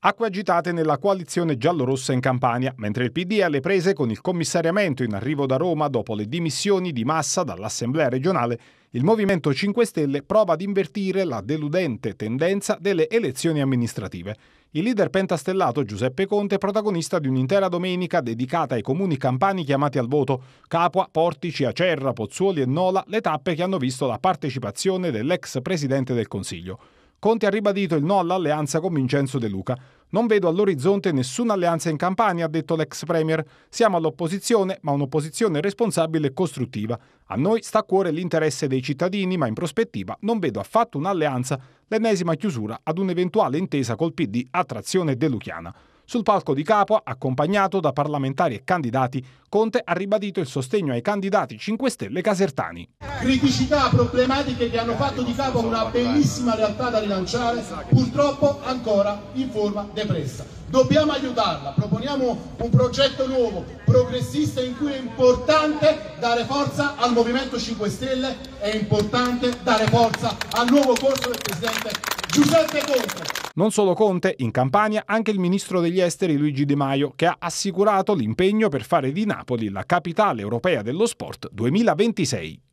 Acque agitate nella coalizione giallorossa in Campania, mentre il PD è alle prese con il commissariamento in arrivo da Roma dopo le dimissioni di massa dall'Assemblea regionale, il Movimento 5 Stelle prova ad invertire la deludente tendenza delle elezioni amministrative. Il leader pentastellato Giuseppe Conte è protagonista di un'intera domenica dedicata ai comuni campani chiamati al voto, Capua, Portici, Acerra, Pozzuoli e Nola, le tappe che hanno visto la partecipazione dell'ex presidente del Consiglio. Conte ha ribadito il no all'alleanza con Vincenzo De Luca. Non vedo all'orizzonte nessuna alleanza in Campania, ha detto l'ex Premier. Siamo all'opposizione, ma un'opposizione responsabile e costruttiva. A noi sta a cuore l'interesse dei cittadini, ma in prospettiva non vedo affatto un'alleanza, l'ennesima chiusura ad un'eventuale intesa col PD a trazione deluchiana. Sul palco di Capua, accompagnato da parlamentari e candidati, Conte ha ribadito il sostegno ai candidati 5 Stelle casertani. Criticità, problematiche che hanno fatto di Capua una bellissima realtà da rilanciare, purtroppo ancora in forma depressa. Dobbiamo aiutarla, proponiamo un progetto nuovo, progressista, in cui è importante dare forza al Movimento 5 Stelle, è importante dare forza al nuovo corso del Presidente Giuseppe Conte. Non solo Conte, in Campania anche il ministro degli esteri Luigi Di Maio, che ha assicurato l'impegno per fare di Napoli la capitale europea dello sport 2026.